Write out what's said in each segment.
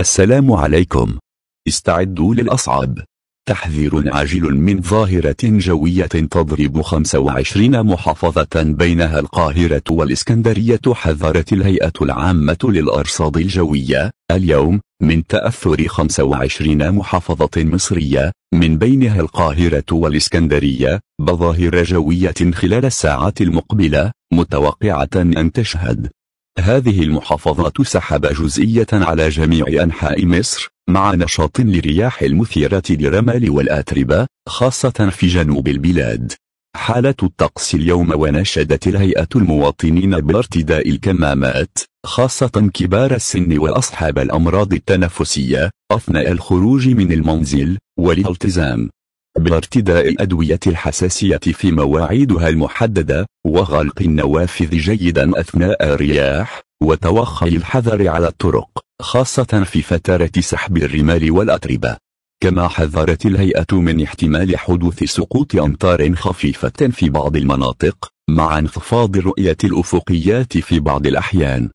السلام عليكم استعدوا للأصعب تحذير عاجل من ظاهرة جوية تضرب 25 محافظة بينها القاهرة والإسكندرية حذرت الهيئة العامة للأرصاد الجوية اليوم من تأثر 25 محافظة مصرية من بينها القاهرة والإسكندرية بظاهرة جوية خلال الساعات المقبلة متوقعة أن تشهد هذه المحافظات سحب جزئية على جميع أنحاء مصر مع نشاط للرياح المثيرة للرمال والأتربة خاصة في جنوب البلاد حالة الطقس اليوم ونشدت الهيئة المواطنين بارتداء الكمامات خاصة كبار السن وأصحاب الأمراض التنفسية أثناء الخروج من المنزل والالتزام بارتداء الأدوية الحساسية في مواعيدها المحددة وغلق النوافذ جيدا أثناء الرياح وتوخي الحذر على الطرق خاصة في فترة سحب الرمال والأتربة كما حذرت الهيئة من احتمال حدوث سقوط أمطار خفيفة في بعض المناطق مع انخفاض الرؤية الأفقيات في بعض الأحيان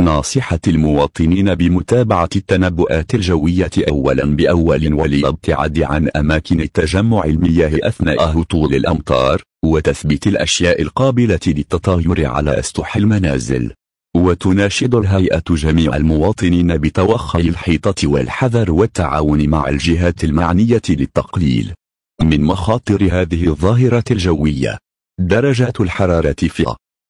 ناصحة المواطنين بمتابعة التنبؤات الجوية أولا بأول وللابتعاد عن أماكن تجمع المياه أثناء هطول الأمطار وتثبيت الأشياء القابلة للتطاير على أسطح المنازل وتناشد الهيئة جميع المواطنين بتوخي الحيطة والحذر والتعاون مع الجهات المعنية للتقليل من مخاطر هذه الظاهرة الجوية درجات الحرارة في